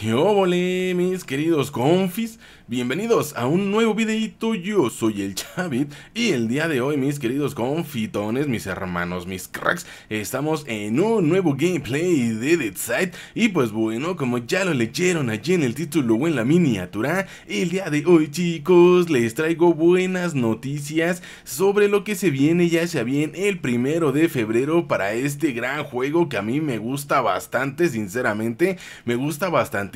¿Qué mis queridos confis? Bienvenidos a un nuevo videito, yo soy el Chavit y el día de hoy, mis queridos confitones, mis hermanos, mis cracks, estamos en un nuevo gameplay de Dead Side y pues bueno, como ya lo leyeron allí en el título o en la miniatura, el día de hoy, chicos, les traigo buenas noticias sobre lo que se viene ya sea bien el primero de febrero para este gran juego que a mí me gusta bastante, sinceramente, me gusta bastante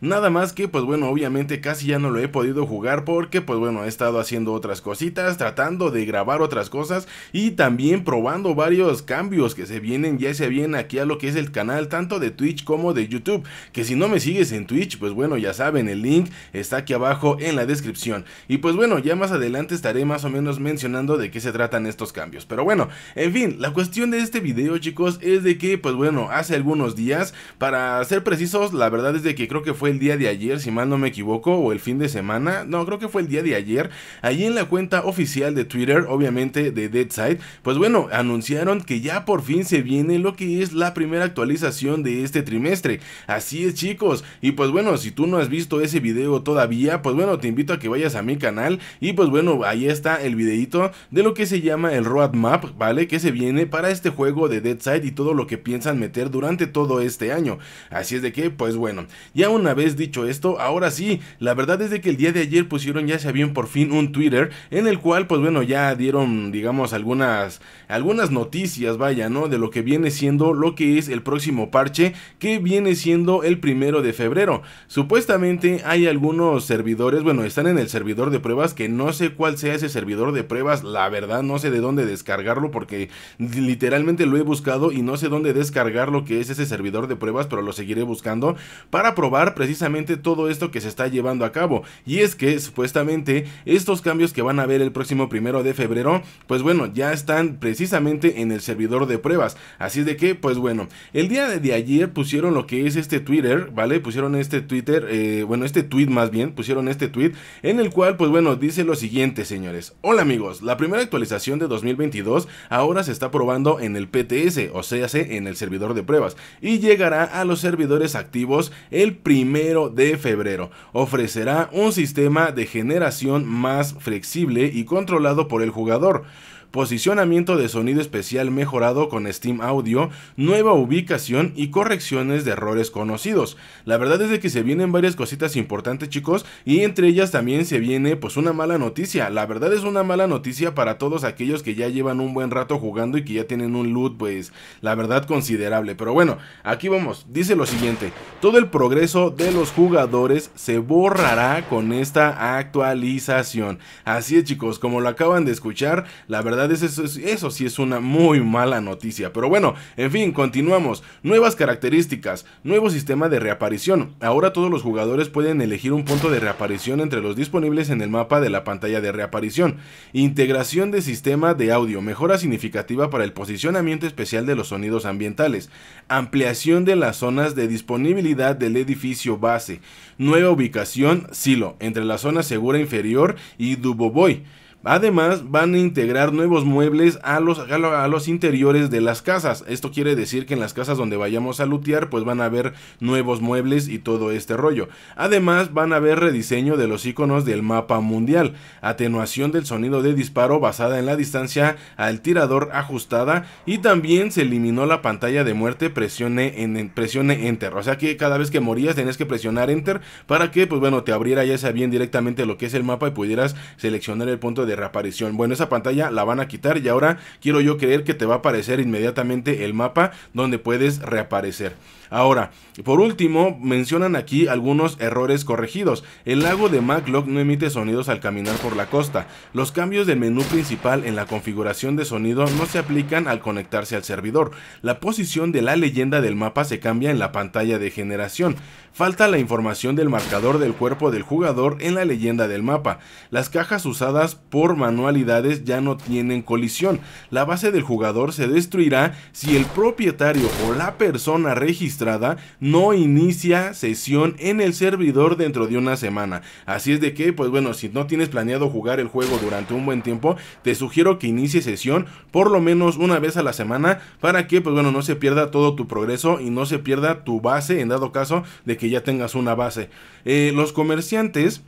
Nada más que, pues bueno, obviamente casi ya no lo he podido jugar porque, pues bueno, he estado haciendo otras cositas, tratando de grabar otras cosas y también probando varios cambios que se vienen, ya se vienen aquí a lo que es el canal, tanto de Twitch como de YouTube. Que si no me sigues en Twitch, pues bueno, ya saben, el link está aquí abajo en la descripción. Y pues bueno, ya más adelante estaré más o menos mencionando de qué se tratan estos cambios. Pero bueno, en fin, la cuestión de este video, chicos, es de que, pues bueno, hace algunos días, para ser precisos, la verdad de que creo que fue el día de ayer, si mal no me equivoco, o el fin de semana. No, creo que fue el día de ayer. ahí en la cuenta oficial de Twitter, obviamente de Deadside, pues bueno, anunciaron que ya por fin se viene lo que es la primera actualización de este trimestre. Así es, chicos. Y pues bueno, si tú no has visto ese video todavía, pues bueno, te invito a que vayas a mi canal. Y pues bueno, ahí está el videito de lo que se llama el roadmap, ¿vale? Que se viene para este juego de Deadside y todo lo que piensan meter durante todo este año. Así es de que, pues bueno, ya una vez dicho esto, ahora sí, la verdad es de que el día de ayer pusieron ya se habían por fin un Twitter en el cual pues bueno ya dieron digamos algunas algunas noticias vaya no de lo que viene siendo lo que es el próximo parche que viene siendo el primero de febrero supuestamente hay algunos servidores bueno están en el servidor de pruebas que no sé cuál sea ese servidor de pruebas la verdad no sé de dónde descargarlo porque literalmente lo he buscado y no sé dónde descargar lo que es ese servidor de pruebas pero lo seguiré buscando para probar precisamente todo esto que se está llevando a cabo. Y es que supuestamente estos cambios que van a ver el próximo primero de febrero, pues bueno, ya están precisamente en el servidor de pruebas. Así de que, pues bueno, el día de ayer pusieron lo que es este Twitter, ¿vale? Pusieron este Twitter, eh, bueno, este tweet más bien, pusieron este tweet en el cual, pues bueno, dice lo siguiente, señores. Hola amigos, la primera actualización de 2022 ahora se está probando en el PTS, o sea, en el servidor de pruebas, y llegará a los servidores activos el primero de febrero. Ofrecerá un sistema de generación más flexible y controlado por el jugador posicionamiento de sonido especial mejorado con Steam Audio, nueva ubicación y correcciones de errores conocidos. La verdad es de que se vienen varias cositas importantes chicos y entre ellas también se viene pues una mala noticia. La verdad es una mala noticia para todos aquellos que ya llevan un buen rato jugando y que ya tienen un loot pues la verdad considerable. Pero bueno, aquí vamos. Dice lo siguiente. Todo el progreso de los jugadores se borrará con esta actualización. Así es chicos, como lo acaban de escuchar, la verdad eso, sí es una muy mala noticia. Pero bueno, en fin, continuamos. Nuevas características, nuevo sistema de reaparición. Ahora todos los jugadores pueden elegir un punto de reaparición entre los disponibles en el mapa de la pantalla de reaparición. Integración de sistema de audio, mejora significativa para el posicionamiento especial de los sonidos ambientales. Ampliación de las zonas de disponibilidad del edificio base. Nueva ubicación, silo, entre la zona segura inferior y Duboboy. Además, van a integrar nuevos muebles a los, a los interiores de las casas. Esto quiere decir que en las casas donde vayamos a lutear, pues van a haber nuevos muebles y todo este rollo. Además, van a haber rediseño de los iconos del mapa mundial, atenuación del sonido de disparo basada en la distancia al tirador ajustada y también se eliminó la pantalla de muerte presione, en, enter. O sea que cada vez que morías tenés que presionar enter para que, pues bueno, te abriera ya sea bien directamente lo que es el mapa y pudieras seleccionar el punto de reaparición. Bueno, esa pantalla la van a quitar y ahora quiero yo creer que te va a aparecer inmediatamente el mapa donde puedes reaparecer. Ahora, por último, mencionan aquí algunos errores corregidos. El lago de Maclock no emite sonidos al caminar por la costa. Los cambios del menú principal en la configuración de sonido no se aplican al conectarse al servidor. La posición de la leyenda del mapa se cambia en la pantalla de generación. Falta la información del marcador del cuerpo del jugador en la leyenda del mapa. Las cajas usadas por manualidades ya no tienen colisión. La base del jugador se destruirá si el propietario o la persona registrada no inicia sesión en el servidor dentro de una semana. Así es de que, pues bueno, si no tienes planeado jugar el juego durante un buen tiempo, te sugiero que inicie sesión por lo menos una vez a la semana para que, pues bueno, no se pierda todo tu progreso y no se pierda tu base en dado caso de que ya tengas una base. Eh, los comerciantes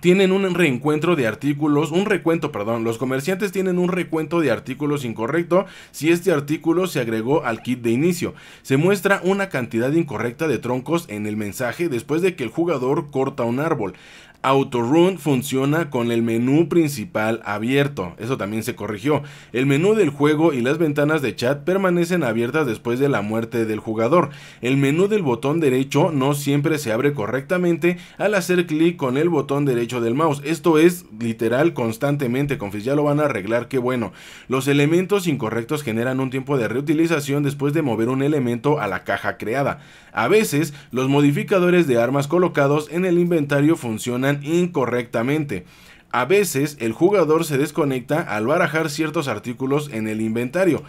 tienen un reencuentro de artículos, un recuento, perdón, los comerciantes tienen un recuento de artículos incorrecto si este artículo se agregó al kit de inicio. Se muestra una cantidad incorrecta de troncos en el mensaje después de que el jugador corta un árbol. Autorun funciona con el menú principal abierto, eso también se corrigió. El menú del juego y las ventanas de chat permanecen abiertas después de la muerte del jugador. El menú del botón derecho no siempre se abre correctamente al hacer clic con el botón derecho del mouse. Esto es literal constantemente, confis, ya lo van a arreglar, qué bueno. Los elementos incorrectos generan un tiempo de reutilización después de mover un elemento a la caja creada. A veces, los modificadores de armas colocados en el inventario funcionan incorrectamente. A veces el jugador se desconecta al barajar ciertos artículos en el inventario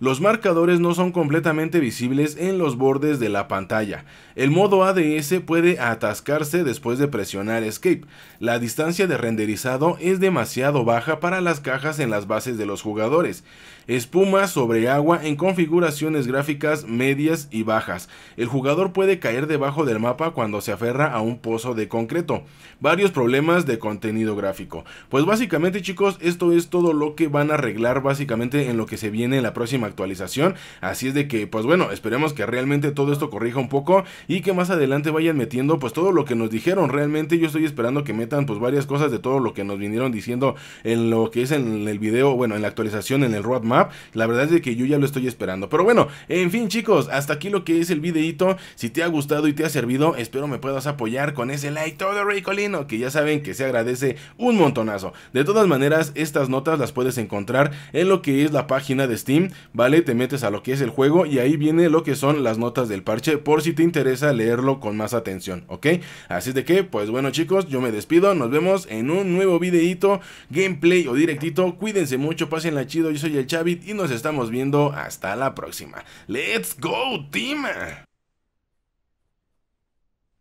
los marcadores no son completamente visibles en los bordes de la pantalla. El modo ADS puede atascarse después de presionar Escape. La distancia de renderizado es demasiado baja para las cajas en las bases de los jugadores. Espuma sobre agua en configuraciones gráficas medias y bajas. El jugador puede caer debajo del mapa cuando se aferra a un pozo de concreto. Varios problemas de contenido gráfico. Pues básicamente chicos, esto es todo lo que van a arreglar básicamente en lo que se viene en la próxima actualización. Así es de que, pues bueno, esperemos que realmente todo esto corrija un poco y que más adelante vayan metiendo pues todo lo que nos dijeron. Realmente yo estoy esperando que metan pues varias cosas de todo lo que nos vinieron diciendo en lo que es en el video, bueno, en la actualización, en el roadmap. La verdad es de que yo ya lo estoy esperando. Pero bueno, en fin chicos, hasta aquí lo que es el videito. Si te ha gustado y te ha servido, espero me puedas apoyar con ese like todo Colino, que ya saben que se agradece un montonazo. De todas maneras, estas notas las puedes encontrar en lo que es la página de Steam ¿vale? Te metes a lo que es el juego y ahí viene lo que son las notas del parche por si te interesa leerlo con más atención, ¿ok? Así de que, pues bueno chicos, yo me despido, nos vemos en un nuevo videito, gameplay o directito, cuídense mucho, pásenla chido, yo soy el Chavit y nos estamos viendo hasta la próxima. ¡Let's go, team!